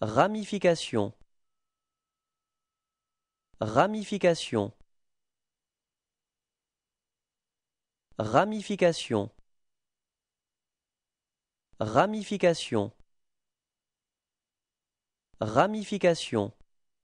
Ramification Ramification Ramification Ramification Ramification